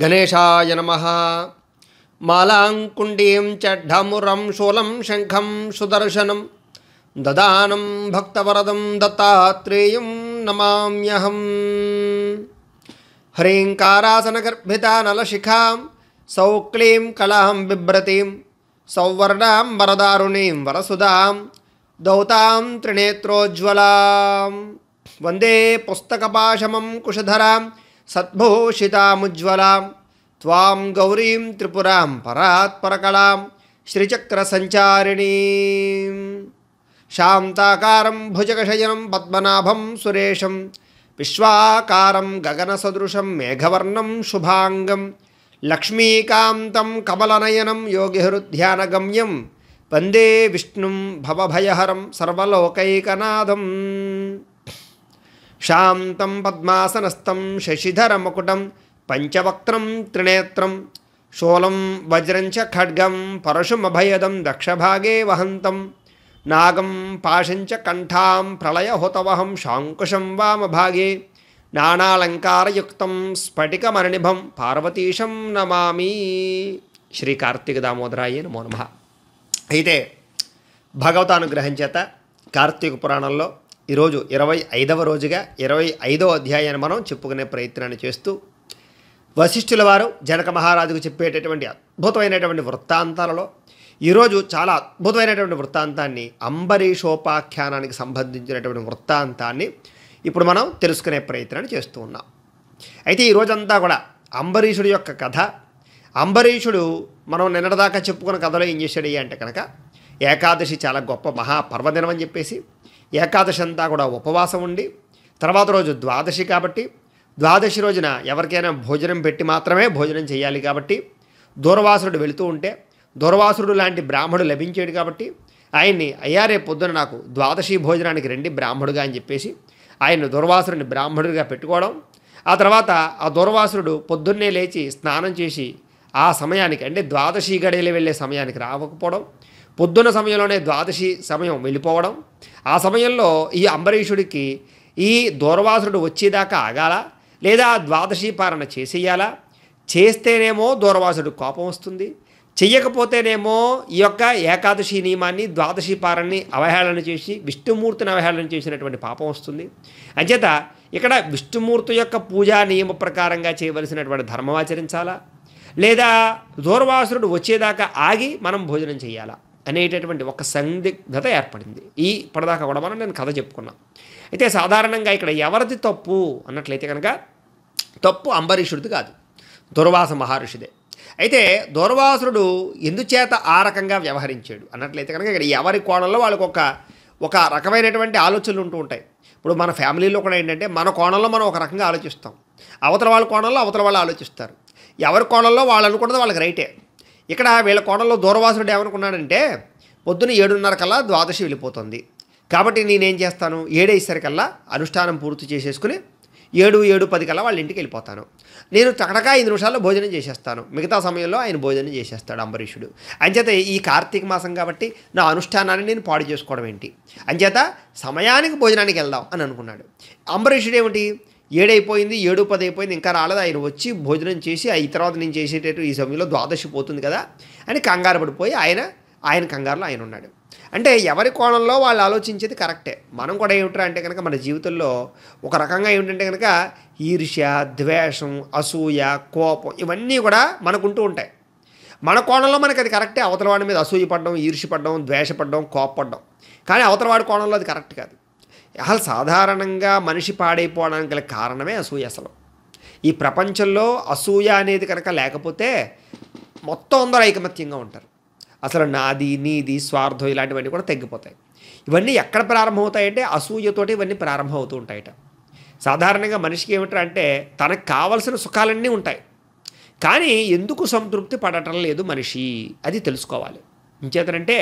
गणेशाय नमः मालाङ्कुण्डीं चड्ढमुरं शूलं शङ्खं सुदर्शनं ददानं भक्तवरदं नमाम्यहम् नमाम्यहं ह्रींकारासनगर्भितानलशिखां सौक्लीं कलां बिभ्रतीं सौवर्णां वरदारुणीं वरसुधां दौतां त्रिनेत्रोज्ज्वलां वन्दे पुस्तकपाशमं कुशधरां सद्भूषितामुज्ज्वलां त्वां गौरीं त्रिपुरां परात्परकलां श्रीचक्रसञ्चारिणीं शान्ताकारं भुजगशयनं पद्मनाभं सुरेशं विश्वाकारं गगनसदृशं मेघवर्णं शुभाङ्गं लक्ष्मीकान्तं कमलनयनं योगिहृध्यानगम्यं वन्दे विष्णुं भवभयहरं सर्वलोकैकनाथम् శాంతం పద్మాసనస్థం శశిధర ముకుటం పంచవక్త్రం త్రినేత్రం శూలం వజ్రంచ ఖడ్గం పరశుమభయదం దక్షభాగే వహంతం నాగం పాశంచ కంఠాం ప్రళయహుతవహం శాంకుశం వామభాగే నానాలంకారయుక్తం స్ఫటికమరణిభం పార్వతీశం నమామి శ్రీ కార్తీక దామోదరాయ నమో నమ అయితే భగవతానుగ్రహం చేత కార్తీక పురాణంలో ఈరోజు ఇరవై ఐదవ రోజుగా ఇరవై ఐదవ అధ్యాయాన్ని మనం చెప్పుకునే ప్రయత్నాన్ని చేస్తూ వశిష్ఠుల వారు జనక మహారాజుకు చెప్పేటటువంటి అద్భుతమైనటువంటి వృత్తాంతాలలో ఈరోజు చాలా అద్భుతమైనటువంటి వృత్తాంతాన్ని అంబరీషోపాఖ్యానానికి సంబంధించినటువంటి వృత్తాంతాన్ని ఇప్పుడు మనం తెలుసుకునే ప్రయత్నాన్ని చేస్తూ ఉన్నాం అయితే ఈ రోజంతా కూడా అంబరీషుడి యొక్క కథ అంబరీషుడు మనం నిన్నటిదాకా చెప్పుకున్న కథలో ఏం చేశాడు అంటే కనుక ఏకాదశి చాలా గొప్ప మహాపర్వదినం అని చెప్పేసి ఏకాదశి అంతా కూడా ఉపవాసం ఉండి తర్వాత రోజు ద్వాదశి కాబట్టి ద్వాదశి రోజున ఎవరికైనా భోజనం పెట్టి మాత్రమే భోజనం చేయాలి కాబట్టి దూర్వాసురుడు వెళుతూ ఉంటే దూర్వాసురుడు లాంటి బ్రాహ్మడు లభించాడు కాబట్టి ఆయన్ని అయ్యా పొద్దున నాకు ద్వాదశి భోజనానికి రండి బ్రాహ్మడుగా అని చెప్పేసి ఆయన దుర్వాసురుని బ్రాహ్మడుగా పెట్టుకోవడం ఆ తర్వాత ఆ దుర్వాసురుడు పొద్దున్నే లేచి స్నానం చేసి ఆ సమయానికి అంటే ద్వాదశి గడియలు వెళ్ళే సమయానికి రావకపోవడం పొద్దున్న సమయంలోనే ద్వాదశి సమయం వెళ్ళిపోవడం ఆ సమయంలో ఈ అంబరీషుడికి ఈ దూర్వాసుడు వచ్చేదాకా ఆగాల లేదా ద్వాదశి పాలన చేసేయాలా చేస్తేనేమో దూరవాసుడు కోపం వస్తుంది చెయ్యకపోతేనేమో ఈ యొక్క ఏకాదశి నియమాన్ని ద్వాదశి పారాన్ని అవహేళన చేసి విష్ణుమూర్తిని అవహేళన చేసినటువంటి పాపం వస్తుంది అంచేత ఇక్కడ విష్ణుమూర్తి యొక్క పూజా నియమ ప్రకారంగా చేయవలసినటువంటి ధర్మం ఆచరించాలా లేదా దూరవాసురుడు వచ్చేదాకా ఆగి మనం భోజనం చేయాలా అనేటటువంటి ఒక సందిగ్ధత ఏర్పడింది ఈ ఇప్పటిదాకా కూడా మనం నేను కథ చెప్పుకున్నాను అయితే సాధారణంగా ఇక్కడ ఎవరిది తప్పు అన్నట్లయితే కనుక తప్పు అంబరీషుడిది కాదు దుర్వాస మహర్షిదే అయితే దుర్వాసుడు ఎందుచేత ఆ రకంగా వ్యవహరించాడు అన్నట్లయితే కనుక ఇక్కడ ఎవరి కోణంలో వాళ్ళకి ఒక ఒక రకమైనటువంటి ఆలోచనలు ఉంటూ ఉంటాయి ఇప్పుడు మన ఫ్యామిలీలో కూడా ఏంటంటే మన కోణంలో మనం ఒక రకంగా ఆలోచిస్తాం అవతల వాళ్ళ కోణంలో అవతల వాళ్ళు ఆలోచిస్తారు ఎవరి కోణంలో వాళ్ళు అనుకున్నది వాళ్ళకి రైటే ఇక్కడ వీళ్ళ కోణంలో దూరవాసుడు ఏమనుకున్నాడంటే పొద్దున ఏడున్నర కల్లా ద్వాదశి వెళ్ళిపోతుంది కాబట్టి నేనేం చేస్తాను ఏడేసరికల్లా అనుష్ఠానం పూర్తి చేసేసుకుని ఏడు ఏడు పది కల్లా వాళ్ళ ఇంటికి వెళ్ళిపోతాను నేను తగడగా ఐదు నిమిషాల్లో భోజనం చేసేస్తాను మిగతా సమయంలో ఆయన భోజనం చేసేస్తాడు అంబరీషుడు అంచేత ఈ కార్తీక మాసం కాబట్టి నా అనుష్ఠానాన్ని నేను పాడు చేసుకోవడం ఏంటి అంచేత సమయానికి భోజనానికి వెళ్దాం అని అనుకున్నాడు అంబరీషుడు ఏమిటి ఏడైపోయింది ఏడు పది అయిపోయింది ఇంకా రాలేదు ఆయన వచ్చి భోజనం చేసి ఆ తర్వాత నేను చేసేటట్టు ఈ సమయంలో ద్వాదశి పోతుంది కదా అని కంగారు పడిపోయి ఆయన ఆయన కంగారులో ఆయన ఉన్నాడు అంటే ఎవరి కోణంలో వాళ్ళు ఆలోచించేది కరెక్టే మనం కూడా ఏమిట్రా అంటే కనుక మన జీవితంలో ఒక రకంగా ఏమిటంటే కనుక ఈర్ష్య ద్వేషం అసూయ కోపం ఇవన్నీ కూడా మనకుంటూ ఉంటాయి మన కోణంలో మనకి అది కరెక్టే అవతల వాడి మీద అసూయ పడడం ఈర్ష్య పడడం ద్వేషపడడం కోపపడడం కానీ అవతల వాడి కోణంలో అది కరెక్ట్ కాదు అసలు సాధారణంగా మనిషి పాడైపోవడానికి గల కారణమే అసూయ అసలు ఈ ప్రపంచంలో అసూయ అనేది కనుక లేకపోతే మొత్తం అందరూ ఐకమత్యంగా ఉంటారు అసలు నాది నీది స్వార్థం ఇలాంటివన్నీ కూడా తగ్గిపోతాయి ఇవన్నీ ఎక్కడ ప్రారంభమవుతాయంటే అసూయతోటి ఇవన్నీ ప్రారంభమవుతూ ఉంటాయట సాధారణంగా మనిషికి ఏమిటంటే తనకు కావలసిన సుఖాలన్నీ ఉంటాయి కానీ ఎందుకు సంతృప్తి పడటం లేదు మనిషి అది తెలుసుకోవాలి ఇంచేతనంటే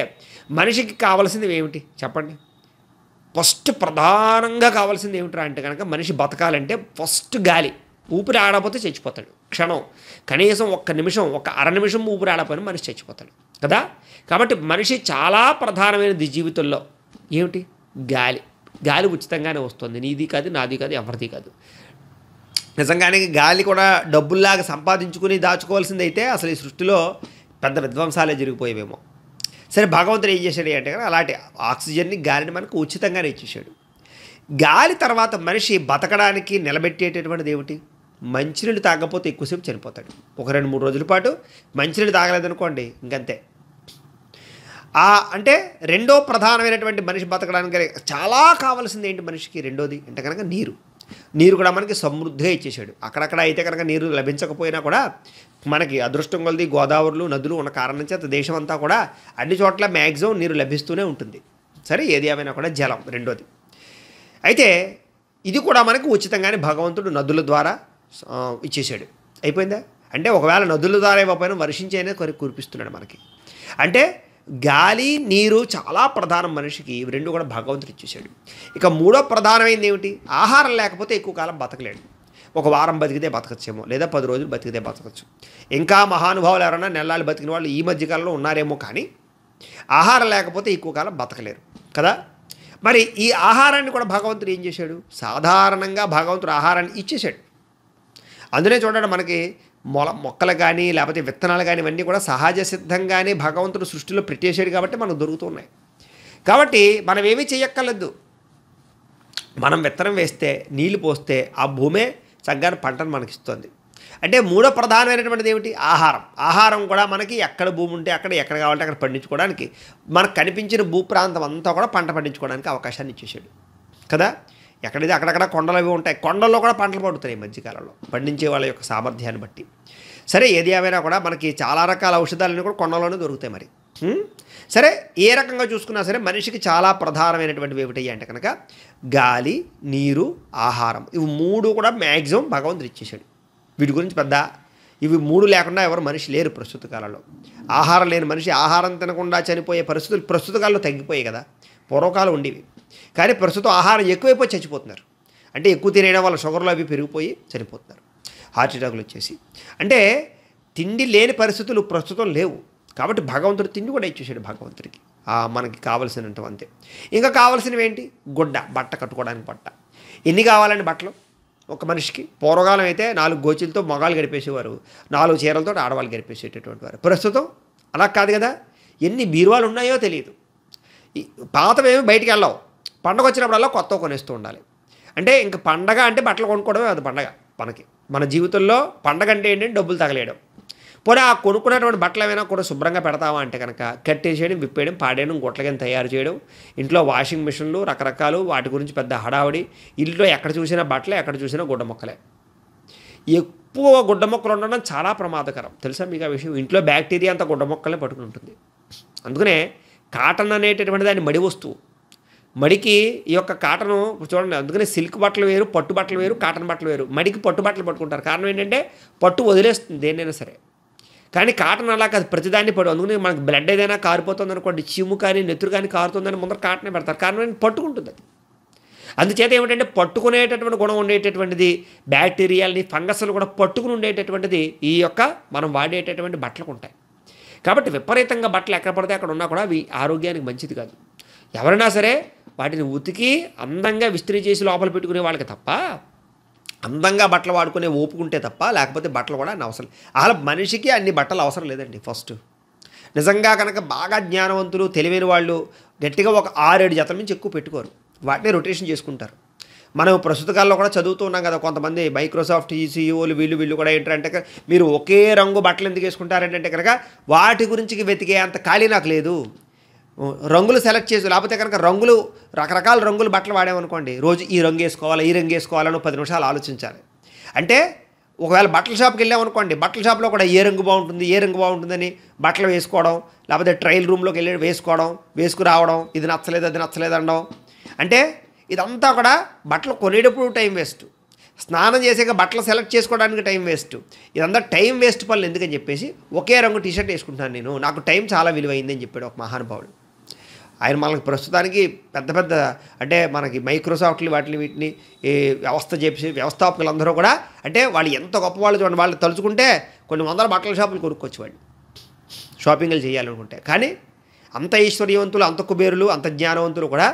మనిషికి కావలసింది ఏమిటి చెప్పండి ఫస్ట్ ప్రధానంగా కావాల్సింది ఏమిట్రా అంటే కనుక మనిషి బతకాలంటే ఫస్ట్ గాలి ఊపిరి ఆడపోతే చచ్చిపోతాడు క్షణం కనీసం ఒక్క నిమిషం ఒక అర నిమిషం ఊపిరి ఆడపోయినా మనిషి చచ్చిపోతాడు కదా కాబట్టి మనిషి చాలా ప్రధానమైనది జీవితంలో ఏమిటి గాలి గాలి ఉచితంగానే వస్తుంది నీది కాదు నాది కాదు ఎవరిది కాదు నిజంగానే గాలి కూడా డబ్బుల్లాగా సంపాదించుకుని దాచుకోవాల్సిందైతే అసలు ఈ సృష్టిలో పెద్ద విధ్వంసాలే జరిగిపోయేవేమో సరే భగవంతుడు ఏం చేశాడు అంటే కదా అలాంటి ఆక్సిజన్ని గాలిని మనకు ఉచితంగానే ఇచ్చేసాడు గాలి తర్వాత మనిషి బతకడానికి నిలబెట్టేటటువంటిది ఏమిటి మంచినీళ్ళు తాగకపోతే ఎక్కువసేపు చనిపోతాడు ఒక రెండు మూడు రోజుల పాటు మంచినీళ్ళు తాగలేదనుకోండి ఇంకంతే ఆ అంటే రెండో ప్రధానమైనటువంటి మనిషి బతకడానికి చాలా కావాల్సింది ఏంటి మనిషికి రెండోది అంటే కనుక నీరు నీరు కూడా మనకి సమృద్ధిగా ఇచ్చేసాడు అక్కడక్కడ అయితే కనుక నీరు లభించకపోయినా కూడా మనకి అదృష్టం కొలది గోదావరిలు నదులు ఉన్న కారణం చేత దేశం అంతా కూడా అన్ని చోట్ల మ్యాక్సిమం నీరు లభిస్తూనే ఉంటుంది సరే ఏది ఏమైనా కూడా జలం రెండోది అయితే ఇది కూడా మనకు ఉచితంగానే భగవంతుడు నదుల ద్వారా ఇచ్చేసాడు అయిపోయిందా అంటే ఒకవేళ నదుల ద్వారా ఇవ్వకపోయినా వర్షించేనే కొరి కురిపిస్తున్నాడు మనకి అంటే గాలి నీరు చాలా ప్రధానం మనిషికి ఇవి రెండు కూడా భగవంతుడు ఇచ్చేసాడు ఇక మూడో ప్రధానమైనది ఏమిటి ఆహారం లేకపోతే ఎక్కువ కాలం బతకలేడు ఒక వారం బతికితే బతకచ్చేమో లేదా పది రోజులు బతికితే బతకచ్చు ఇంకా మహానుభావులు ఎవరైనా నెలలు బతికిన వాళ్ళు ఈ మధ్యకాలంలో ఉన్నారేమో కానీ ఆహారం లేకపోతే ఎక్కువ కాలం బతకలేరు కదా మరి ఈ ఆహారాన్ని కూడా భగవంతుడు ఏం చేశాడు సాధారణంగా భగవంతుడు ఆహారాన్ని ఇచ్చేశాడు అందునే చూడండి మనకి మొల మొక్కలు కానీ లేకపోతే విత్తనాలు కానీ ఇవన్నీ కూడా సహజ సిద్ధంగానే భగవంతుడు సృష్టిలో పెట్టేశాడు కాబట్టి మనకు దొరుకుతున్నాయి కాబట్టి మనం ఏమీ చేయక్కర్లేదు మనం విత్తనం వేస్తే నీళ్ళు పోస్తే ఆ భూమే చక్కగా పంటను మనకిస్తుంది అంటే మూడో ప్రధానమైనటువంటిది ఏమిటి ఆహారం ఆహారం కూడా మనకి ఎక్కడ భూమి ఉంటే అక్కడ ఎక్కడ కావాలంటే అక్కడ పండించుకోవడానికి మనకు కనిపించిన భూప్రాంతం అంతా కూడా పంట పండించుకోవడానికి అవకాశాన్ని ఇచ్చేసాడు కదా ఎక్కడైతే అక్కడక్కడ కొండలు అవి ఉంటాయి కొండల్లో కూడా పంటలు పండుతాయి ఈ మధ్యకాలంలో పండించే వాళ్ళ యొక్క సామర్థ్యాన్ని బట్టి సరే ఏది ఏమైనా కూడా మనకి చాలా రకాల ఔషధాలన్నీ కూడా కొండలోనే దొరుకుతాయి మరి సరే ఏ రకంగా చూసుకున్నా సరే మనిషికి చాలా ప్రధానమైనటువంటివి ఏమిటి అంటే కనుక గాలి నీరు ఆహారం ఇవి మూడు కూడా మ్యాక్సిమం భగవంతుడు ఇచ్చేసాడు వీటి గురించి పెద్ద ఇవి మూడు లేకుండా ఎవరు మనిషి లేరు ప్రస్తుత కాలంలో ఆహారం లేని మనిషి ఆహారం తినకుండా చనిపోయే పరిస్థితులు ప్రస్తుత కాలంలో తగ్గిపోయాయి కదా పూర్వకాలం ఉండేవి కానీ ప్రస్తుతం ఆహారం ఎక్కువైపోయి చచ్చిపోతున్నారు అంటే ఎక్కువ తినేయడం వల్ల షుగర్లు అవి పెరిగిపోయి చనిపోతున్నారు హార్ట్ అటాకులు వచ్చేసి అంటే తిండి లేని పరిస్థితులు ప్రస్తుతం లేవు కాబట్టి భగవంతుడు తిండి కూడా ఇచ్చేసాడు భగవంతుడికి మనకి కావలసినంత అంతే ఇంకా కావాల్సినవి ఏంటి గుడ్డ బట్ట కట్టుకోవడానికి బట్ట ఎన్ని కావాలండి బట్టలు ఒక మనిషికి పూర్వకాలం అయితే నాలుగు గోచులతో మగాళ్ళు గడిపేసేవారు నాలుగు చీరలతో ఆడవాళ్ళు గడిపేసేటటువంటి వారు ప్రస్తుతం అలా కాదు కదా ఎన్ని బీరువాలు ఉన్నాయో తెలియదు పాతవేమి బయటికి వెళ్ళవు పండగ వచ్చినప్పుడల్లా కొత్త కొనేస్తూ ఉండాలి అంటే ఇంక పండగ అంటే బట్టలు కొనుక్కోవడమే అది పండగ మనకి మన జీవితంలో పండగ అంటే ఏంటంటే డబ్బులు తగలేయడం పోనీ ఆ కొనుక్కున్నటువంటి బట్టలు ఏమైనా కూడా శుభ్రంగా పెడతావా అంటే కనుక కట్టేసేయడం విప్పేయడం పాడేయడం గుట్లగా తయారు చేయడం ఇంట్లో వాషింగ్ మిషన్లు రకరకాలు వాటి గురించి పెద్ద హడావుడి ఇంట్లో ఎక్కడ చూసినా బట్టలే ఎక్కడ చూసినా గుడ్డ మొక్కలే ఎక్కువ గుడ్డ మొక్కలు ఉండడం చాలా ప్రమాదకరం తెలుసా మీకు ఆ విషయం ఇంట్లో బ్యాక్టీరియా అంతా గుడ్డ మొక్కలే పట్టుకుని ఉంటుంది అందుకనే కాటన్ అనేటటువంటి దాని మడి వస్తువు మడికి ఈ యొక్క కాటను చూడండి అందుకనే సిల్క్ బట్టలు వేరు పట్టు బట్టలు వేరు కాటన్ బట్టలు వేరు మడికి పట్టు బట్టలు పట్టుకుంటారు కారణం ఏంటంటే పట్టు వదిలేస్తుంది దేన్నైనా సరే కానీ కాటన్ అలా కాదు ప్రతిదాన్ని పడు అందుకని మనకు బ్లడ్ ఏదైనా కారిపోతుంది అనుకోండి చిమ్ము కానీ నెత్తురు కానీ కారుతుందని ముందర కాటనే పెడతారు కారణం పట్టుకుంటుంది అది అందుచేత ఏమిటంటే పట్టుకునేటటువంటి గుణం ఉండేటటువంటిది బ్యాక్టీరియాలని ఫంగస్లు కూడా పట్టుకుని ఉండేటటువంటిది ఈ యొక్క మనం వాడేటటువంటి బట్టలకు ఉంటాయి కాబట్టి విపరీతంగా బట్టలు ఎక్కడ పడితే అక్కడ ఉన్నా కూడా అవి ఆరోగ్యానికి మంచిది కాదు ఎవరైనా సరే వాటిని ఉతికి అందంగా విస్తరి చేసి లోపల పెట్టుకునే వాళ్ళకి తప్ప అందంగా బట్టలు వాడుకునే ఓపుకుంటే తప్ప లేకపోతే బట్టలు కూడా అని అవసరం అసలు మనిషికి అన్ని బట్టలు అవసరం లేదండి ఫస్ట్ నిజంగా కనుక బాగా జ్ఞానవంతులు తెలివైన వాళ్ళు గట్టిగా ఒక ఆరేడు జతల నుంచి ఎక్కువ పెట్టుకోరు వాటిని రొటేషన్ చేసుకుంటారు మనం ప్రస్తుత కాలంలో కూడా చదువుతూ ఉన్నాం కదా కొంతమంది మైక్రోసాఫ్ట్ ఈసీఓలు e e వీళ్ళు వీళ్ళు కూడా ఏంటంటే మీరు ఒకే రంగు బట్టలు ఎందుకు వేసుకుంటారంటే కనుక వాటి గురించి వెతికే అంత ఖాళీ నాకు లేదు రంగులు సెలెక్ట్ చేసి లేకపోతే కనుక రంగులు రకరకాల రంగులు బట్టలు వాడామనుకోండి రోజు ఈ రంగు వేసుకోవాలి ఈ రంగు వేసుకోవాలని పది నిమిషాలు ఆలోచించాలి అంటే ఒకవేళ బట్టల షాప్కి వెళ్ళామనుకోండి బట్టల షాప్లో కూడా ఏ రంగు బాగుంటుంది ఏ రంగు బాగుంటుందని బట్టలు వేసుకోవడం లేకపోతే ట్రయల్ రూమ్లోకి వెళ్ళి వేసుకోవడం వేసుకురావడం ఇది నచ్చలేదు అది నచ్చలేదు అనడం అంటే ఇదంతా కూడా బట్టలు కొనేటప్పుడు టైం వేస్ట్ స్నానం చేసాక బట్టలు సెలెక్ట్ చేసుకోవడానికి టైం వేస్ట్ ఇదంతా టైం వేస్ట్ పనులు ఎందుకని చెప్పేసి ఒకే రంగు టీషర్ట్ వేసుకుంటాను నేను నాకు టైం చాలా విలువైందని చెప్పాడు ఒక మహానుభావుడు ఆయన మనకి ప్రస్తుతానికి పెద్ద పెద్ద అంటే మనకి మైక్రోసాఫ్ట్లు వాటిని వీటిని ఈ వ్యవస్థ చేసి వ్యవస్థాపకులందరూ కూడా అంటే వాళ్ళు ఎంత గొప్పవాళ్ళు చూడండి వాళ్ళు తలుచుకుంటే కొన్ని వందల బట్టల షాపులు కొనుక్కోవచ్చు వాళ్ళు షాపింగ్లు చేయాలనుకుంటే కానీ అంత ఐశ్వర్యవంతులు అంత కుబేరులు అంత జ్ఞానవంతులు కూడా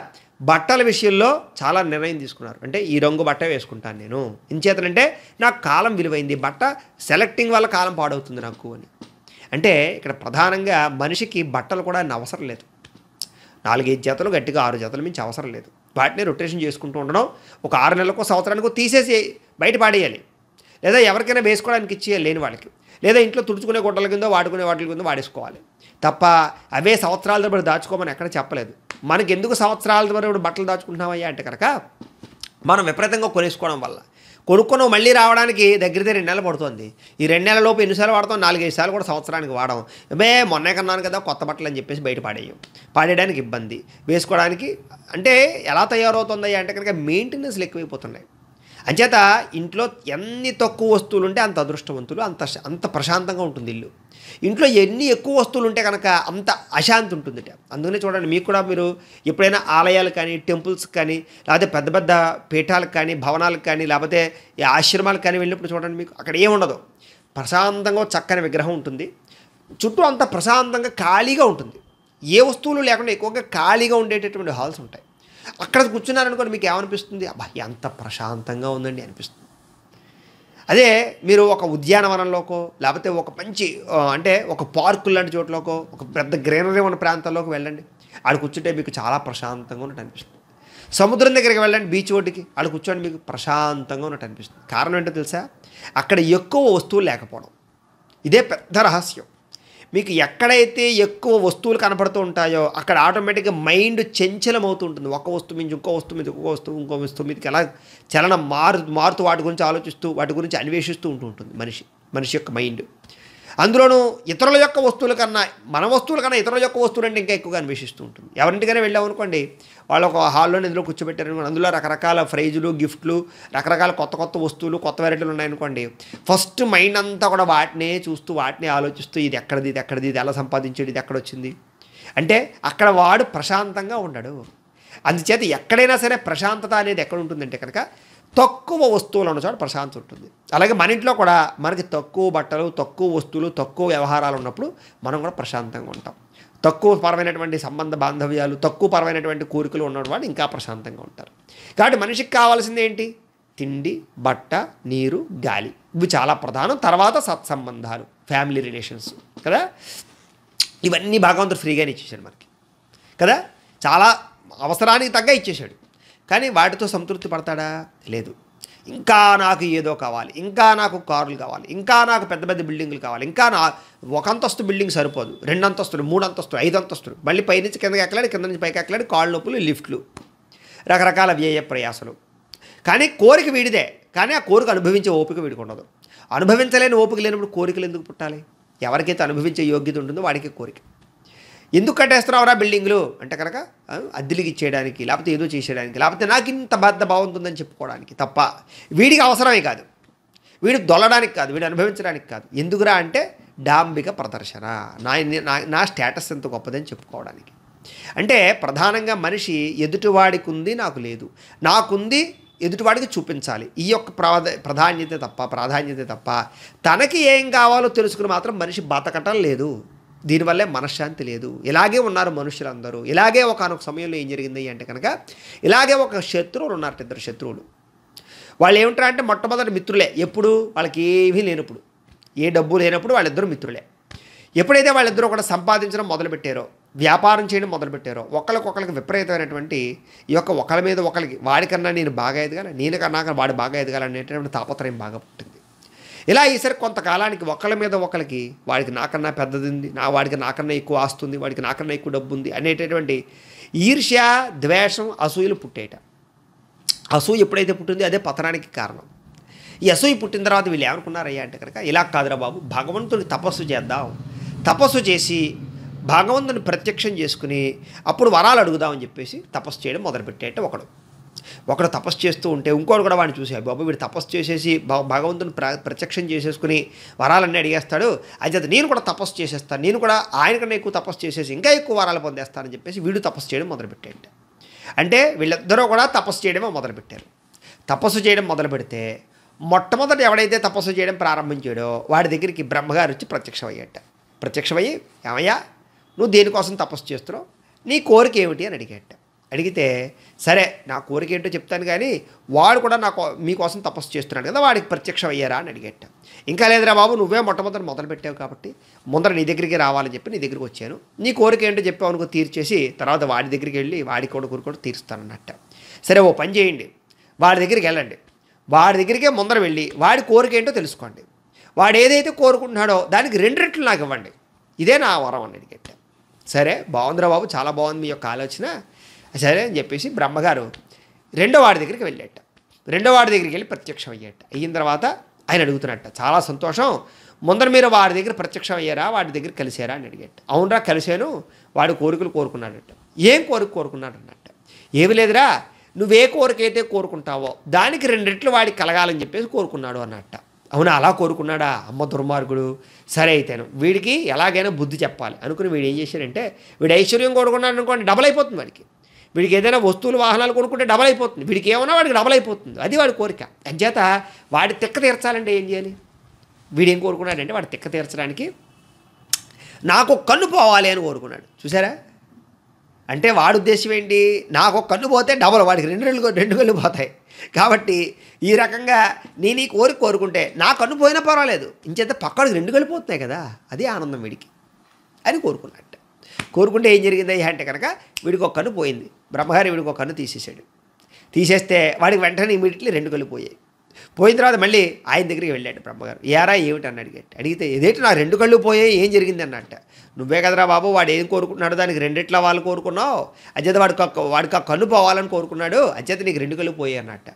బట్టల విషయంలో చాలా నిర్ణయం తీసుకున్నారు అంటే ఈ రంగు బట్ట వేసుకుంటాను నేను ఇంచేతనంటే నాకు కాలం విలువైంది బట్ట సెలెక్టింగ్ వల్ల కాలం పాడవుతుంది నాకు అని అంటే ఇక్కడ ప్రధానంగా మనిషికి బట్టలు కూడా అవసరం లేదు నాలుగైదు జతలు గట్టిగా ఆరు జతలు మించి అవసరం లేదు వాటిని రొటేషన్ చేసుకుంటూ ఉండడం ఒక ఆరు నెలలకు సంవత్సరానికి తీసేసి బయట పాడేయాలి లేదా ఎవరికైనా వేసుకోవడానికి ఇచ్చి లేని వాళ్ళకి లేదా ఇంట్లో తుడుచుకునే గుడ్డల కింద వాడుకునే వాటి కింద వాడేసుకోవాలి తప్ప అవే సంవత్సరాల తరబడి దాచుకోమని ఎక్కడ చెప్పలేదు మనకి ఎందుకు సంవత్సరాల తరబడి బట్టలు దాచుకుంటున్నామయ్యా అంటే కనుక మనం విపరీతంగా కొనేసుకోవడం వల్ల కొనుక్కొని మళ్ళీ రావడానికి దగ్గర రెండు నెలలు పడుతుంది ఈ రెండు నెలల లోపు ఎన్నిసార్లు వాడతాం నాలుగైదు సార్లు కూడా సంవత్సరానికి వాడడం బే మొన్నే కన్నాను కదా కొత్త బట్టలు అని చెప్పేసి బయట పాడేయం పాడేయడానికి ఇబ్బంది వేసుకోవడానికి అంటే ఎలా తయారవుతుంది అంటే కనుక మెయింటెనెన్స్లు ఎక్కువైపోతున్నాయి అంచేత ఇంట్లో ఎన్ని తక్కువ వస్తువులు ఉంటే అంత అదృష్టవంతులు అంత అంత ప్రశాంతంగా ఉంటుంది ఇల్లు ఇంట్లో ఎన్ని ఎక్కువ వస్తువులు ఉంటే కనుక అంత అశాంతి ఉంటుందిట అందుకనే చూడండి మీకు కూడా మీరు ఎప్పుడైనా ఆలయాలు కానీ టెంపుల్స్ కానీ లేకపోతే పెద్ద పెద్ద పీఠాలకు కానీ భవనాలకు కానీ లేకపోతే ఆశ్రమాలకు కానీ వెళ్ళినప్పుడు చూడండి మీకు అక్కడ ఏముండదు ప్రశాంతంగా చక్కని విగ్రహం ఉంటుంది చుట్టూ అంత ప్రశాంతంగా ఖాళీగా ఉంటుంది ఏ వస్తువులు లేకుండా ఎక్కువగా ఖాళీగా ఉండేటటువంటి హాల్స్ ఉంటాయి అక్కడ కూర్చున్నారనుకోండి మీకు ఏమనిపిస్తుంది అబ్బా ఎంత ప్రశాంతంగా ఉందండి అనిపిస్తుంది అదే మీరు ఒక ఉద్యానవనంలోకో లేకపోతే ఒక మంచి అంటే ఒక పార్కు లాంటి చోట్లోకో ఒక పెద్ద గ్రీనరీ ఉన్న ప్రాంతంలోకి వెళ్ళండి ఆడ కూర్చుంటే మీకు చాలా ప్రశాంతంగా ఉన్నట్టు అనిపిస్తుంది సముద్రం దగ్గరికి వెళ్ళండి బీచ్ ఒడ్డుకి ఆడ కూర్చోండి మీకు ప్రశాంతంగా ఉన్నట్టు అనిపిస్తుంది కారణం ఏంటో తెలుసా అక్కడ ఎక్కువ వస్తువులు లేకపోవడం ఇదే పెద్ద రహస్యం మీకు ఎక్కడైతే ఎక్కువ వస్తువులు కనపడుతూ ఉంటాయో అక్కడ ఆటోమేటిక్గా మైండ్ చంచలం అవుతూ ఉంటుంది ఒక వస్తువు మీద ఇంకో వస్తువు మీద ఇంకో వస్తువు ఇంకో వస్తువు మీదకి ఎలా చలనం మారు మారుతూ వాటి గురించి ఆలోచిస్తూ వాటి గురించి అన్వేషిస్తూ ఉంటూ ఉంటుంది మనిషి మనిషి యొక్క మైండ్ అందులోనూ ఇతరుల యొక్క వస్తువుల కన్నా మన వస్తువుల కన్నా ఇతరుల యొక్క వస్తువులంటే ఇంకా ఎక్కువగా అన్వేషిస్తూ ఉంటుంది ఎవరింటికైనా వెళ్ళాము అనుకోండి వాళ్ళు ఒక హాల్లో నిధులు కూర్చోబెట్టారు అందులో రకరకాల ఫ్రైజులు గిఫ్ట్లు రకరకాల కొత్త కొత్త వస్తువులు కొత్త వెరైటీలు ఉన్నాయనుకోండి ఫస్ట్ మైండ్ అంతా కూడా వాటినే చూస్తూ వాటిని ఆలోచిస్తూ ఇది ఎక్కడది ఇది ఎక్కడది ఇది ఎలా సంపాదించేది ఇది ఎక్కడొచ్చింది అంటే అక్కడ వాడు ప్రశాంతంగా ఉండడు అందుచేత ఎక్కడైనా సరే ప్రశాంతత అనేది ఎక్కడ ఉంటుందంటే కనుక తక్కువ వస్తువులు ఉన్న చోట ప్రశాంతి ఉంటుంది అలాగే మన ఇంట్లో కూడా మనకి తక్కువ బట్టలు తక్కువ వస్తువులు తక్కువ వ్యవహారాలు ఉన్నప్పుడు మనం కూడా ప్రశాంతంగా ఉంటాం తక్కువ పరమైనటువంటి సంబంధ బాంధవ్యాలు తక్కువ పరమైనటువంటి కోరికలు వాళ్ళు ఇంకా ప్రశాంతంగా ఉంటారు కాబట్టి మనిషికి కావాల్సింది ఏంటి తిండి బట్ట నీరు గాలి ఇవి చాలా ప్రధానం తర్వాత సత్సంబంధాలు ఫ్యామిలీ రిలేషన్స్ కదా ఇవన్నీ భగవంతుడు ఫ్రీగానే ఇచ్చేసాడు మనకి కదా చాలా అవసరానికి తగ్గ ఇచ్చేసాడు కానీ వాటితో సంతృప్తి పడతాడా లేదు ఇంకా నాకు ఏదో కావాలి ఇంకా నాకు కార్లు కావాలి ఇంకా నాకు పెద్ద పెద్ద బిల్డింగ్లు కావాలి ఇంకా నా ఒక అంతస్తు బిల్డింగ్ సరిపోదు రెండు అంతస్తులు మూడు అంతస్తులు ఐదు అంతస్తులు మళ్ళీ పైనుంచి కిందకి ఎక్కలేడు కింద నుంచి పైకి ఎక్కలేడు కాళ్ళు నొప్పులు లిఫ్ట్లు రకరకాల వ్యయ ప్రయాసాలు కానీ కోరిక వీడిదే కానీ ఆ కోరిక అనుభవించే ఓపిక వీడికి ఉండదు అనుభవించలేని ఓపిక లేనప్పుడు కోరికలు ఎందుకు పుట్టాలి ఎవరికైతే అనుభవించే యోగ్యత ఉంటుందో వాడికి కోరిక ఎందుకు కట్టేస్తున్నావురా బిల్డింగ్లు అంటే కనుక అద్దెలకి ఇచ్చేయడానికి లేకపోతే ఏదో చేసేయడానికి లేకపోతే నాకు ఇంత బాధ బాగుంటుందని చెప్పుకోవడానికి తప్ప వీడికి అవసరమే కాదు వీడు దొలడానికి కాదు వీడు అనుభవించడానికి కాదు ఎందుకురా అంటే డాంబిక ప్రదర్శన నా నా స్టేటస్ ఎంత గొప్పదని చెప్పుకోవడానికి అంటే ప్రధానంగా మనిషి ఎదుటివాడికి ఉంది నాకు లేదు నాకుంది ఎదుటివాడికి చూపించాలి ఈ యొక్క ప్రాధాన్యత తప్ప ప్రాధాన్యత తప్ప తనకి ఏం కావాలో తెలుసుకుని మాత్రం మనిషి బతకటం లేదు దీనివల్లే మనశ్శాంతి లేదు ఇలాగే ఉన్నారు మనుషులందరూ ఇలాగే ఒకనొక సమయంలో ఏం జరిగింది అంటే కనుక ఇలాగే ఒక శత్రువులు ఉన్నారట ఇద్దరు శత్రువులు వాళ్ళు ఏమిటారంటే మొట్టమొదటి మిత్రులే ఎప్పుడు వాళ్ళకి ఏమీ లేనప్పుడు ఏ డబ్బు లేనప్పుడు వాళ్ళిద్దరూ మిత్రులే ఎప్పుడైతే వాళ్ళిద్దరూ కూడా సంపాదించడం మొదలుపెట్టారో వ్యాపారం చేయడం మొదలుపెట్టారో ఒకరికొకరికి విపరీతమైనటువంటి ఈ యొక్క ఒకరి మీద ఒకరికి వాడికన్నా నేను బాగా ఎదగాల నేను కన్నా వాడు బాగా ఎదగాలనేటటువంటి తాపత్రయం బాగా పుట్టింది ఇలా ఈసారి కొంతకాలానికి ఒకళ్ళ మీద ఒకరికి వాడికి నాకన్నా పెద్దది ఉంది నా వాడికి నాకన్నా ఎక్కువ ఆస్తుంది వాడికి నాకన్నా ఎక్కువ డబ్బు ఉంది అనేటటువంటి ఈర్ష్య ద్వేషం అసూయలు పుట్టేట అసూయ ఎప్పుడైతే పుట్టిందో అదే పతనానికి కారణం ఈ అసూయ పుట్టిన తర్వాత వీళ్ళు ఏమనుకున్నారయ్యా అంటే కనుక ఇలా కాదురా బాబు భగవంతుని తపస్సు చేద్దాం తపస్సు చేసి భగవంతుని ప్రత్యక్షం చేసుకుని అప్పుడు వరాలు అడుగుదామని చెప్పేసి తపస్సు చేయడం మొదలుపెట్టేట ఒకడు ఒకడు తపస్సు చేస్తూ ఉంటే ఇంకోడు కూడా వాడిని చూసాడు బాబు వీడు తపస్సు చేసేసి భగవంతుని ప్ర ప్రత్యక్షం చేసేసుకుని వరాలన్నీ అడిగేస్తాడు అది నేను కూడా తపస్సు చేసేస్తాను నేను కూడా కన్నా ఎక్కువ తపస్సు చేసేసి ఇంకా ఎక్కువ వరాలు పొందేస్తానని చెప్పేసి వీడు తపస్సు చేయడం మొదలుపెట్టాడు అంటే వీళ్ళిద్దరూ కూడా తపస్సు చేయడమే మొదలుపెట్టారు తపస్సు చేయడం మొదలు పెడితే మొట్టమొదటి ఎవడైతే తపస్సు చేయడం ప్రారంభించాడో వాడి దగ్గరికి బ్రహ్మగారు వచ్చి ప్రత్యక్షమయ్యట ప్రత్యక్షమయ్యి ఏమయ్యా నువ్వు దేనికోసం తపస్సు చేస్తున్నావు నీ కోరిక ఏమిటి అని అడిగేట అడిగితే సరే నా కోరిక ఏంటో చెప్తాను కానీ వాడు కూడా నాకు మీకోసం తపస్సు చేస్తున్నాడు కదా వాడికి ప్రత్యక్షం అయ్యారా అని అడిగేట ఇంకా లేదురా బాబు నువ్వే మొట్టమొదటి మొదలుపెట్టావు కాబట్టి ముందర నీ దగ్గరికి రావాలని చెప్పి నీ దగ్గరికి వచ్చాను నీ కోరిక ఏంటో చెప్పావు అనుకో తీర్చేసి తర్వాత వాడి దగ్గరికి వెళ్ళి వాడి కూడా కోరుకోవడం తీరుస్తానన్నట్ట సరే ఓ పని చేయండి వాడి దగ్గరికి వెళ్ళండి వాడి దగ్గరికే ముందర వెళ్ళి వాడి కోరిక ఏంటో తెలుసుకోండి వాడు ఏదైతే కోరుకుంటున్నాడో దానికి రెండు రెట్లు నాకు ఇవ్వండి ఇదే నా వరం అని అడిగేట సరే బాగుందిరా బాబు చాలా బాగుంది మీ యొక్క ఆలోచన సరే అని చెప్పేసి బ్రహ్మగారు రెండో వాడి దగ్గరికి వెళ్ళేట రెండో వాడి దగ్గరికి వెళ్ళి ప్రత్యక్షం అయ్యేట అయిన తర్వాత ఆయన అడుగుతున్నట్ట చాలా సంతోషం ముందర మీరు వాడి దగ్గర ప్రత్యక్షం అయ్యారా వాడి దగ్గర కలిసారా అని అడిగేట అవునరా కలిశాను వాడు కోరికలు కోరుకున్నాడట ఏం కోరిక కోరుకున్నాడు అన్నట్ట ఏమి లేదురా నువ్వే కోరికైతే కోరుకుంటావో దానికి రెండిట్లు వాడికి కలగాలని చెప్పేసి కోరుకున్నాడు అన్నట్ట అవునా అలా కోరుకున్నాడా అమ్మ దుర్మార్గుడు సరే అయితేను వీడికి ఎలాగైనా బుద్ధి చెప్పాలి అనుకుని వీడు ఏం చేశాడంటే వీడు ఐశ్వర్యం కోరుకున్నాడు అనుకోండి డబల్ అయిపోతుంది వాడికి వీడికి ఏదైనా వస్తువులు వాహనాలు కొనుక్కుంటే డబల్ అయిపోతుంది వీడికి ఏమన్నా వాడికి డబల్ అయిపోతుంది అది వాడి కోరిక అంచేత వాడి తిక్క తీర్చాలంటే ఏం చేయాలి వీడేం కోరుకున్నాడంటే వాడి తిక్క తీర్చడానికి నాకు కన్ను పోవాలి అని కోరుకున్నాడు చూసారా అంటే వాడు ఉద్దేశం ఏంటి నాకు ఒక కన్ను పోతే డబల్ వాడికి రెండు రెండు రెండు కళ్ళు పోతాయి కాబట్టి ఈ రకంగా నేను ఈ కోరిక కోరుకుంటే నా కన్ను పోయినా పర్వాలేదు ఇంచేత పక్కడికి రెండు కళ్ళు పోతున్నాయి కదా అదే ఆనందం వీడికి అని కోరుకున్నాడు కోరుకుంటే ఏం అయ్యా అంటే కనుక వీడికి ఒక కన్ను పోయింది బ్రహ్మగారి వీడికి ఒక కన్ను తీసేశాడు తీసేస్తే వాడికి వెంటనే ఇమీడియట్లీ రెండు కళ్ళు పోయాయి పోయిన తర్వాత మళ్ళీ ఆయన దగ్గరికి వెళ్ళాడు బ్రహ్మగారు ఏరా ఏమిటి అని అడిగాడు అడిగితే ఏదైతే నా రెండు కళ్ళు పోయాయి ఏం జరిగింది అన్నట్ట నువ్వే కదరా బాబు వాడు ఏం కోరుకుంటున్నాడు దానికి రెండిట్ల వాళ్ళు కోరుకున్నావు అంచేత వాడు వాడికి ఆ కన్ను పోవాలని కోరుకున్నాడు అంచేత నీకు రెండు కళ్ళు పోయాయి అన్నట్ట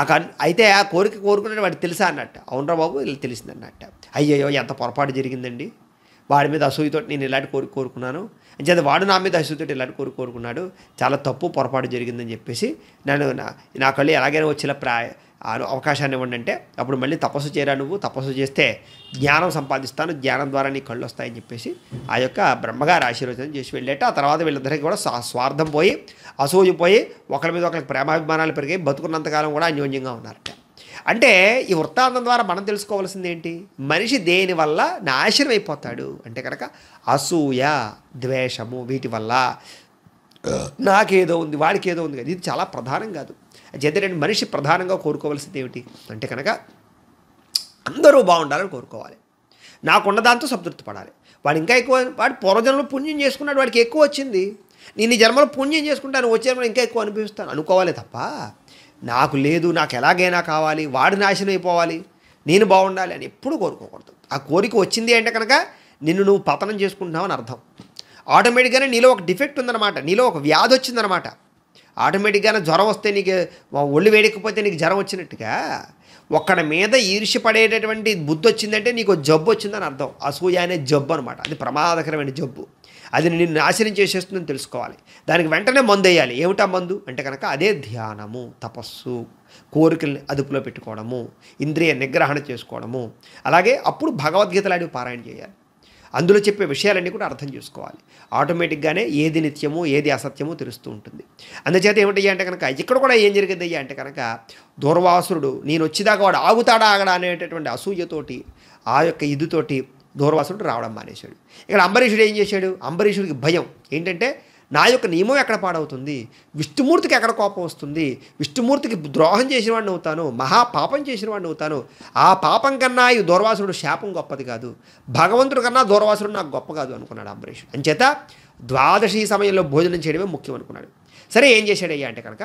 ఆ కన్ను అయితే ఆ కోరిక కోరుకున్నాడు వాడికి తెలుసా అన్నట్ట అవునరా బాబు ఇలా తెలిసిందన్నట్ట అయ్యయ్యో ఎంత పొరపాటు జరిగిందండి వాడి మీద అసూయతో నేను ఇలాంటి కోరిక కోరుకున్నాను అంచేత వాడు నా మీద అసూయతో ఇలాంటి కోరిక కోరుకున్నాడు చాలా తప్పు పొరపాటు జరిగిందని చెప్పేసి నన్ను నా కళ్ళు ఎలాగైనా వచ్చిన ప్రా అవకాశాన్ని ఇవ్వండి అంటే అప్పుడు మళ్ళీ తపస్సు చేరా నువ్వు తపస్సు చేస్తే జ్ఞానం సంపాదిస్తాను జ్ఞానం ద్వారా నీ కళ్ళు వస్తాయని చెప్పేసి ఆ యొక్క బ్రహ్మగారి ఆశీర్వచనం చేసి వెళ్ళేట ఆ తర్వాత వీళ్ళిద్దరికి కూడా స్వా స్వార్థం పోయి అసూయ పోయి ఒకరి మీద ఒకరికి ప్రేమాభిమానాలు పెరిగి బతుకున్నంతకాలం కూడా అన్యోన్యంగా ఉన్నారట అంటే ఈ వృత్తాంతం ద్వారా మనం తెలుసుకోవాల్సింది ఏంటి మనిషి దేని వల్ల నాశనం అయిపోతాడు అంటే కనుక అసూయ ద్వేషము వీటి వల్ల నాకేదో ఉంది వాడికి ఏదో ఉంది ఇది చాలా ప్రధానం కాదు చేతనండి మనిషి ప్రధానంగా కోరుకోవాల్సింది ఏమిటి అంటే కనుక అందరూ బాగుండాలని కోరుకోవాలి నాకున్న దాంతో సంతృప్తి పడాలి వాడు ఇంకా ఎక్కువ వాడు పూర్వజన్మలో పుణ్యం చేసుకున్నాడు వాడికి ఎక్కువ వచ్చింది నేను ఈ జన్మలో పుణ్యం చేసుకుంటాను వచ్చే ఇంకా ఎక్కువ అనిపిస్తాను అనుకోవాలి తప్ప నాకు లేదు నాకు ఎలాగైనా కావాలి వాడు నాశనం అయిపోవాలి నేను బాగుండాలి అని ఎప్పుడూ కోరుకోకూడదు ఆ కోరిక వచ్చింది అంటే కనుక నిన్ను నువ్వు పతనం చేసుకుంటున్నావు అని అర్థం ఆటోమేటిక్గానే నీలో ఒక డిఫెక్ట్ ఉందన్నమాట నీలో ఒక వ్యాధి వచ్చిందనమాట ఆటోమేటిక్గానే జ్వరం వస్తే నీకు ఒళ్ళు వేడెక్కిపోతే నీకు జ్వరం వచ్చినట్టుగా ఒక్కడ మీద ఈర్ష్య పడేటటువంటి బుద్ధి వచ్చిందంటే నీకు జబ్బు వచ్చిందని అర్థం అసూయ అనే జబ్బు అనమాట అది ప్రమాదకరమైన జబ్బు అది నిన్ను నాశనం చేసేస్తుందని తెలుసుకోవాలి దానికి వెంటనే మందు వేయాలి ఏమిటా మందు అంటే కనుక అదే ధ్యానము తపస్సు కోరికల్ని అదుపులో పెట్టుకోవడము ఇంద్రియ నిగ్రహణ చేసుకోవడము అలాగే అప్పుడు భగవద్గీత లాంటివి పారాయణ చేయాలి అందులో చెప్పే విషయాలన్నీ కూడా అర్థం చేసుకోవాలి ఆటోమేటిక్గానే ఏది నిత్యమో ఏది అసత్యమో తెలుస్తూ ఉంటుంది అందుచేత ఏమిటయ్యా అంటే కనుక ఇక్కడ కూడా ఏం అయ్యా అంటే కనుక దూర్వాసురుడు నేను వచ్చేదాకా వాడు ఆగుతాడా ఆగడా అనేటటువంటి అసూయతోటి ఆ యొక్క ఇదితోటి దూర్వాసుడు రావడం మానేశాడు ఇక్కడ అంబరీషుడు ఏం చేశాడు అంబరీషుడికి భయం ఏంటంటే నా యొక్క నియమం ఎక్కడ పాడవుతుంది విష్ణుమూర్తికి ఎక్కడ కోపం వస్తుంది విష్ణుమూర్తికి ద్రోహం చేసిన వాడిని అవుతాను మహాపాపం చేసిన వాడిని అవుతాను ఆ పాపం కన్నా ఈ దూర్వాసుడు శాపం గొప్పది కాదు భగవంతుడు కన్నా దూర్వాసుడు నాకు గొప్ప కాదు అనుకున్నాడు అంబరీషుడు అంచేత ద్వాదశి సమయంలో భోజనం చేయడమే ముఖ్యం అనుకున్నాడు సరే ఏం చేశాడయ్యా అంటే కనుక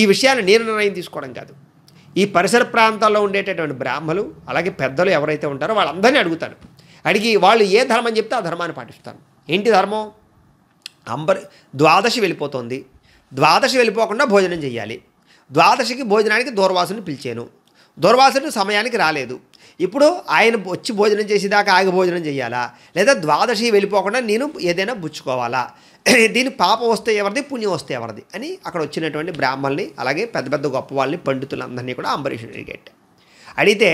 ఈ విషయాన్ని నేను నిర్ణయం తీసుకోవడం కాదు ఈ పరిసర ప్రాంతాల్లో ఉండేటటువంటి బ్రాహ్మలు అలాగే పెద్దలు ఎవరైతే ఉంటారో వాళ్ళందరినీ అడుగుతాను అడిగి వాళ్ళు ఏ ధర్మం చెప్తే ఆ ధర్మాన్ని పాటిస్తాను ఏంటి ధర్మం అంబర్ ద్వాదశి వెళ్ళిపోతుంది ద్వాదశి వెళ్ళిపోకుండా భోజనం చేయాలి ద్వాదశికి భోజనానికి దూర్వాసుని పిలిచాను దుర్వాసుడు సమయానికి రాలేదు ఇప్పుడు ఆయన వచ్చి భోజనం చేసేదాకా ఆగి భోజనం చేయాలా లేదా ద్వాదశి వెళ్ళిపోకుండా నేను ఏదైనా బుచ్చుకోవాలా దీని పాప వస్తే ఎవరిది పుణ్యం వస్తే ఎవరిది అని అక్కడ వచ్చినటువంటి బ్రాహ్మణ్ని అలాగే పెద్ద పెద్ద గొప్ప వాళ్ళని పండితులందరినీ కూడా అంబరీషుడు అడిగాడు అడిగితే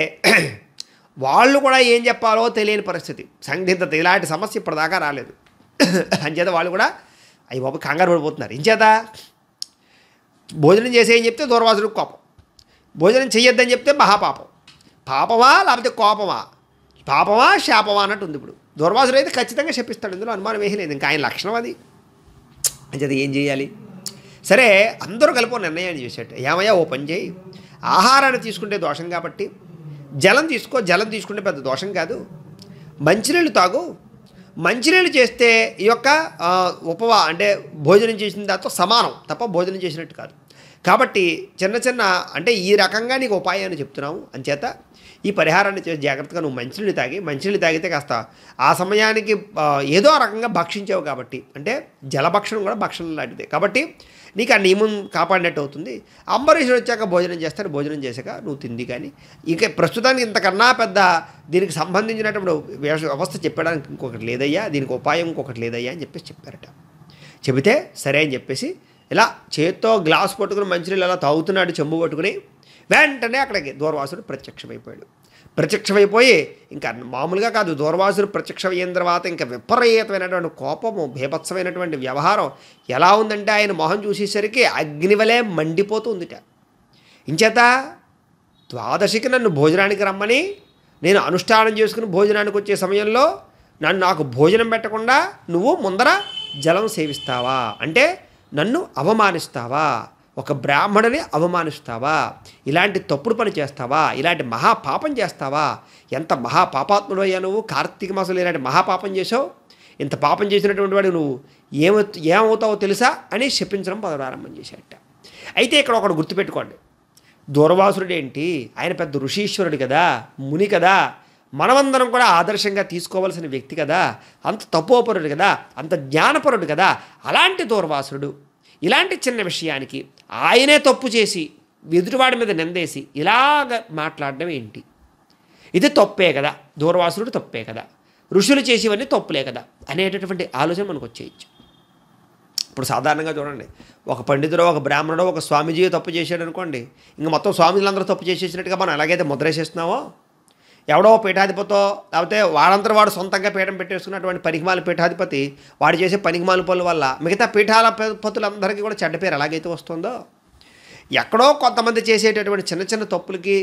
వాళ్ళు కూడా ఏం చెప్పాలో తెలియని పరిస్థితి సందిగ్ధత ఇలాంటి సమస్య ఇప్పటిదాకా రాలేదు అంచేత వాళ్ళు కూడా అయ్యి బాబు కంగారు పడిపోతున్నారు ఇంచేత భోజనం చేసేయని చెప్తే దూరవాసులకు కోపం భోజనం చేయొద్దని చెప్తే మహాపాపం పాపమా లేకపోతే కోపమా పాపమా శాపమా అన్నట్టు ఉంది ఇప్పుడు దుర్వాసుడు అయితే ఖచ్చితంగా శపిస్తాడు ఇందులో అనుమానం ఏమీ లేదు ఇంకా ఆయన లక్షణం అది అంచేది ఏం చేయాలి సరే అందరూ కలిపి నిర్ణయాన్ని చేసేట ఏమయ్యా ఓ పని చేయి ఆహారాన్ని తీసుకుంటే దోషం కాబట్టి జలం తీసుకో జలం తీసుకుంటే పెద్ద దోషం కాదు మంచినీళ్ళు తాగు మంచినీళ్ళు చేస్తే ఈ యొక్క ఉపవా అంటే భోజనం చేసిన దాంతో సమానం తప్ప భోజనం చేసినట్టు కాదు కాబట్టి చిన్న చిన్న అంటే ఈ రకంగా నీకు ఉపాయాన్ని చెప్తున్నావు అంచేత ఈ పరిహారాన్ని చేసి జాగ్రత్తగా నువ్వు మంచినీళ్ళు తాగి మంచినీళ్ళు తాగితే కాస్త ఆ సమయానికి ఏదో రకంగా భక్షించావు కాబట్టి అంటే జలభక్షణం కూడా భక్షణం లాంటిది కాబట్టి నీకు ఆ నియమం కాపాడినట్టు అవుతుంది అంబరీషుడు వచ్చాక భోజనం చేస్తాను భోజనం చేశాక నువ్వు తింది కానీ ఇక ప్రస్తుతానికి ఇంతకన్నా పెద్ద దీనికి సంబంధించినటువంటి వ్యవస్థ చెప్పడానికి ఇంకొకటి లేదయ్యా దీనికి ఉపాయం ఇంకొకటి లేదయ్యా అని చెప్పేసి చెప్పారట చెబితే సరే అని చెప్పేసి ఇలా చేత్తో గ్లాస్ పట్టుకుని మంచినీళ్ళు అలా తాగుతున్నాడు చెంబు పట్టుకుని వెంటనే అక్కడికి దూర్వాసుడు ప్రత్యక్షమైపోయాడు ప్రత్యక్షమైపోయి ఇంకా మామూలుగా కాదు దూర్వాసుడు ప్రత్యక్షమైన తర్వాత ఇంకా విపరీతమైనటువంటి కోపము భీభత్సమైనటువంటి వ్యవహారం ఎలా ఉందంటే ఆయన మొహం చూసేసరికి అగ్నివలే మండిపోతుందిట ఇంచేత ద్వాదశికి నన్ను భోజనానికి రమ్మని నేను అనుష్ఠానం చేసుకుని భోజనానికి వచ్చే సమయంలో నన్ను నాకు భోజనం పెట్టకుండా నువ్వు ముందర జలం సేవిస్తావా అంటే నన్ను అవమానిస్తావా ఒక బ్రాహ్మణుని అవమానిస్తావా ఇలాంటి తప్పుడు పని చేస్తావా ఇలాంటి మహాపాపం చేస్తావా ఎంత మహాపాపాత్ముడు అయ్యా నువ్వు కార్తీక మాసంలో ఇలాంటి మహాపాపం చేసావు ఇంత పాపం చేసినటువంటి వాడు నువ్వు ఏమ ఏమవుతావో తెలుసా అని శపించడం ప్రారంభం చేశాట అయితే ఇక్కడ ఒకడు గుర్తుపెట్టుకోండి ఏంటి ఆయన పెద్ద ఋషీశ్వరుడు కదా ముని కదా మనమందరం కూడా ఆదర్శంగా తీసుకోవాల్సిన వ్యక్తి కదా అంత తపోపరుడు కదా అంత జ్ఞానపరుడు కదా అలాంటి దూర్వాసుడు ఇలాంటి చిన్న విషయానికి ఆయనే తప్పు చేసి ఎదుటివాడి మీద నిందేసి ఇలాగ మాట్లాడడం ఏంటి ఇది తప్పే కదా దూర్వాసుడు తప్పే కదా ఋషులు చేసేవన్నీ తప్పులే కదా అనేటటువంటి ఆలోచన మనకు వచ్చేయచ్చు ఇప్పుడు సాధారణంగా చూడండి ఒక పండితుడో ఒక బ్రాహ్మణుడో ఒక స్వామీజీ తప్పు చేశాడు అనుకోండి ఇంక మొత్తం స్వామిజీలందరూ తప్పు చేసేసినట్టుగా మనం ఎలాగైతే ముద్రేసేస్తున్నామో ఎవడో పీఠాధిపతో లేకపోతే వాడంతా వాడు సొంతంగా పీఠం పెట్టేసుకున్నటువంటి పనికిమాల పీఠాధిపతి వాడు చేసే పనికిమాల పనుల వల్ల మిగతా పీఠాల పతులందరికీ కూడా చెడ్డ పేరు ఎలాగైతే వస్తుందో ఎక్కడో కొంతమంది చేసేటటువంటి చిన్న చిన్న తప్పులకి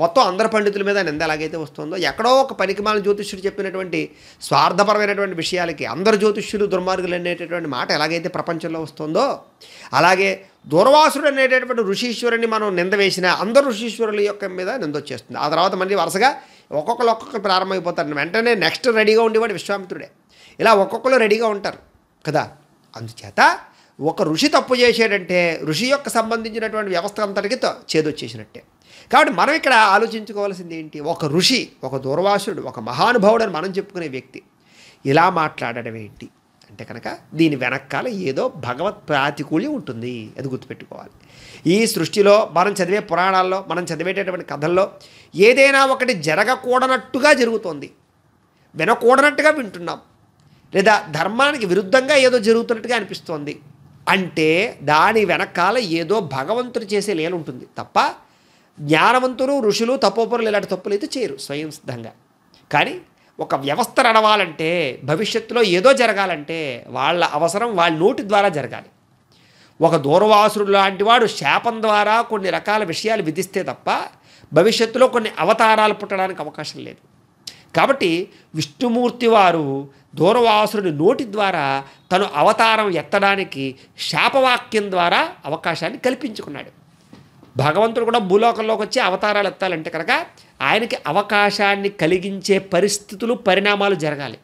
మొత్తం అందరి పండితుల మీద నింద ఎలాగైతే వస్తుందో ఎక్కడో ఒక పనికిమాల జ్యోతిష్యుడు చెప్పినటువంటి స్వార్థపరమైనటువంటి విషయాలకి అందరు జ్యోతిష్యులు దుర్మార్గులు అనేటటువంటి మాట ఎలాగైతే ప్రపంచంలో వస్తుందో అలాగే దూర్వాసుడు అనేటటువంటి ఋషీశ్వరుని మనం నింద వేసిన అందరు ఋషీశ్వరుల యొక్క మీద నింద వచ్చేస్తుంది ఆ తర్వాత మళ్ళీ వరుసగా ఒక్కొక్కరు ఒక్కొక్కరు ప్రారంభమైపోతారు వెంటనే నెక్స్ట్ రెడీగా ఉండేవాడు విశ్వామిత్రుడే ఇలా ఒక్కొక్కరు రెడీగా ఉంటారు కదా అందుచేత ఒక ఋషి తప్పు చేసేటంటే ఋషి యొక్క సంబంధించినటువంటి వ్యవస్థ అంతటికి చేదొచ్చేసినట్టే కాబట్టి మనం ఇక్కడ ఆలోచించుకోవాల్సింది ఏంటి ఒక ఋషి ఒక దూర్వాసుడు ఒక మహానుభావుడు అని మనం చెప్పుకునే వ్యక్తి ఇలా మాట్లాడడం ఏంటి అంటే కనుక దీని వెనకాల ఏదో భగవత్ ప్రాతికూల్యం ఉంటుంది అది గుర్తుపెట్టుకోవాలి ఈ సృష్టిలో మనం చదివే పురాణాల్లో మనం చదివేటటువంటి కథల్లో ఏదైనా ఒకటి జరగకూడనట్టుగా జరుగుతోంది వినకూడనట్టుగా వింటున్నాం లేదా ధర్మానికి విరుద్ధంగా ఏదో జరుగుతున్నట్టుగా అనిపిస్తోంది అంటే దాని వెనకాల ఏదో భగవంతుడు చేసే లీల ఉంటుంది తప్ప జ్ఞానవంతులు ఋషులు తప్పోపరులు ఇలాంటి తప్పులు అయితే చేయరు స్వయం సిద్ధంగా కానీ ఒక వ్యవస్థ నడవాలంటే భవిష్యత్తులో ఏదో జరగాలంటే వాళ్ళ అవసరం వాళ్ళ నోటి ద్వారా జరగాలి ఒక దూరవాసురుడు లాంటి వాడు శాపం ద్వారా కొన్ని రకాల విషయాలు విధిస్తే తప్ప భవిష్యత్తులో కొన్ని అవతారాలు పుట్టడానికి అవకాశం లేదు కాబట్టి విష్ణుమూర్తి వారు దూరవాసురుని నోటి ద్వారా తను అవతారం ఎత్తడానికి శాపవాక్యం ద్వారా అవకాశాన్ని కల్పించుకున్నాడు భగవంతుడు కూడా భూలోకంలోకి వచ్చి అవతారాలు ఎత్తాలంటే కనుక ఆయనకి అవకాశాన్ని కలిగించే పరిస్థితులు పరిణామాలు జరగాలి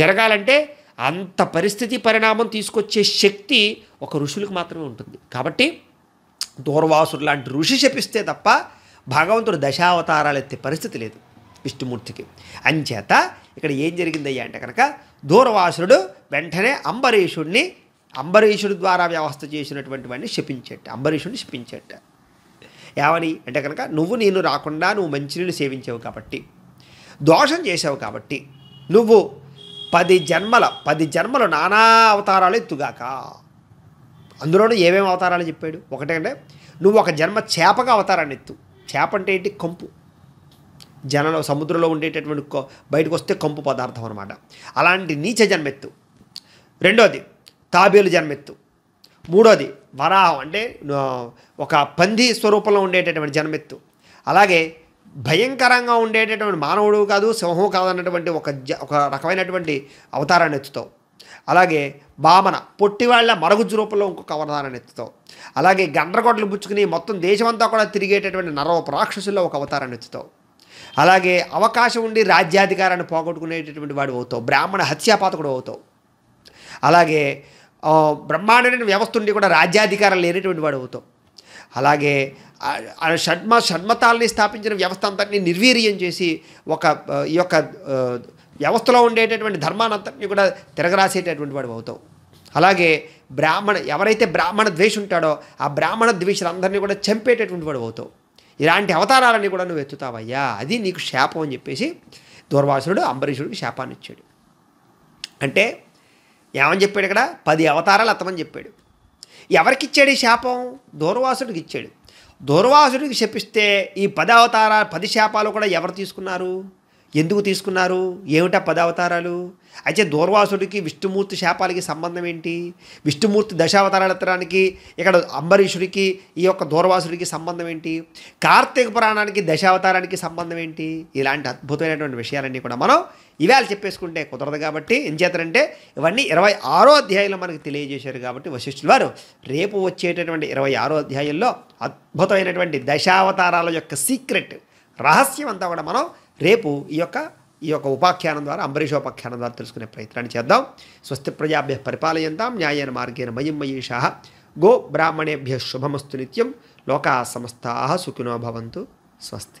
జరగాలంటే అంత పరిస్థితి పరిణామం తీసుకొచ్చే శక్తి ఒక ఋషులకు మాత్రమే ఉంటుంది కాబట్టి దూర్వాసుడు లాంటి ఋషి శపిస్తే తప్ప భగవంతుడు దశావతారాలు ఎత్తే పరిస్థితి లేదు విష్ణుమూర్తికి అంచేత ఇక్కడ ఏం జరిగిందయ్యా అంటే కనుక దూర్వాసుడు వెంటనే అంబరీషుడిని అంబరీషుడి ద్వారా వ్యవస్థ చేసినటువంటి వాడిని శపించేట అంబరీషుడిని శపించేట ఏమని అంటే కనుక నువ్వు నేను రాకుండా నువ్వు మంచినీళ్ళు సేవించావు కాబట్టి దోషం చేసావు కాబట్టి నువ్వు పది జన్మల పది జన్మలు నానా అవతారాలు ఎత్తుగాక అందులోనూ ఏమేమి అవతారాలు చెప్పాడు ఒకటంటే నువ్వు ఒక జన్మ చేపగా అవతారాన్ని ఎత్తు చేప అంటే ఏంటి కంపు జనలో సముద్రంలో ఉండేటటువంటి బయటకు వస్తే కంపు పదార్థం అనమాట అలాంటి నీచ జన్మెత్తు రెండోది తాబేలు జన్మెత్తు మూడోది వరాహం అంటే ఒక పంది స్వరూపంలో ఉండేటటువంటి జనమెత్తు అలాగే భయంకరంగా ఉండేటటువంటి మానవుడు కాదు సింహం కాదన్నటువంటి ఒక జ ఒక రకమైనటువంటి అవతారాన్ని ఎత్తుతావు అలాగే బామన పొట్టివాళ్ల మరుగుజ్జు రూపంలో ఇంకొక అవతారాన్ని ఎత్తుతావు అలాగే గండ్రగొడ్లు పుచ్చుకుని మొత్తం దేశమంతా కూడా తిరిగేటటువంటి నరవ రాక్షసుల్లో ఒక అవతారాన్ని ఎత్తుతావు అలాగే అవకాశం ఉండి రాజ్యాధికారాన్ని పోగొట్టుకునేటటువంటి వాడు అవుతావు బ్రాహ్మణ హత్యాపాతకుడు అవుతావు అలాగే బ్రహ్మాండమైన వ్యవస్థ ఉండి కూడా రాజ్యాధికారం లేనటువంటి వాడు అవుతాం అలాగే షడ్మ షడ్మతాలని స్థాపించిన వ్యవస్థ అంతటినీ నిర్వీర్యం చేసి ఒక ఈ యొక్క వ్యవస్థలో ఉండేటటువంటి ధర్మానంతటిని కూడా తిరగరాసేటటువంటి వాడు అవుతావు అలాగే బ్రాహ్మణ ఎవరైతే బ్రాహ్మణ ద్వేషం ఉంటాడో ఆ బ్రాహ్మణ ద్వేషులందరినీ కూడా చంపేటటువంటి వాడు అవుతావు ఇలాంటి అవతారాలన్నీ కూడా నువ్వు ఎత్తుతావయ్యా అది నీకు శాపం అని చెప్పేసి దూర్వాసుడు అంబరీషుడికి శాపాన్ని ఇచ్చాడు అంటే ఏమని చెప్పాడు ఇక్కడ పది అవతారాలు అత్తమని చెప్పాడు ఎవరికిచ్చాడు ఈ శాపం దూర్వాసుడికి ఇచ్చాడు దూర్వాసుడికి శపిస్తే ఈ పది అవతార పది శాపాలు కూడా ఎవరు తీసుకున్నారు ఎందుకు తీసుకున్నారు ఏమిటా పది అవతారాలు అయితే దూర్వాసుడికి విష్ణుమూర్తి శాపాలకి సంబంధం ఏంటి విష్ణుమూర్తి ఎత్తడానికి ఇక్కడ అంబరీషుడికి ఈ యొక్క దూర్వాసుడికి సంబంధం ఏంటి కార్తీక పురాణానికి దశావతారానికి సంబంధం ఏంటి ఇలాంటి అద్భుతమైనటువంటి విషయాలన్నీ కూడా మనం ఇవాళ చెప్పేసుకుంటే కుదరదు కాబట్టి ఏం చేతనంటే ఇవన్నీ ఇరవై ఆరో అధ్యాయంలో మనకు తెలియజేశారు కాబట్టి వశిష్ఠుల వారు రేపు వచ్చేటటువంటి ఇరవై ఆరో అధ్యాయంలో అద్భుతమైనటువంటి దశావతారాల యొక్క సీక్రెట్ రహస్యం అంతా కూడా మనం రేపు ఈ యొక్క ఈ యొక్క ఉపాఖ్యానం ద్వారా అంబరీషోపాఖ్యానం ద్వారా తెలుసుకునే ప్రయత్నాన్ని చేద్దాం స్వస్తి ప్రజాభ్య పరిపాలయంతాం న్యాయన మార్గేణ మయం మయీషా గో బ్రాహ్మణేభ్య శుభమస్తు నిత్యం లోకా సమస్తా సుఖినో భవంతు స్వస్తి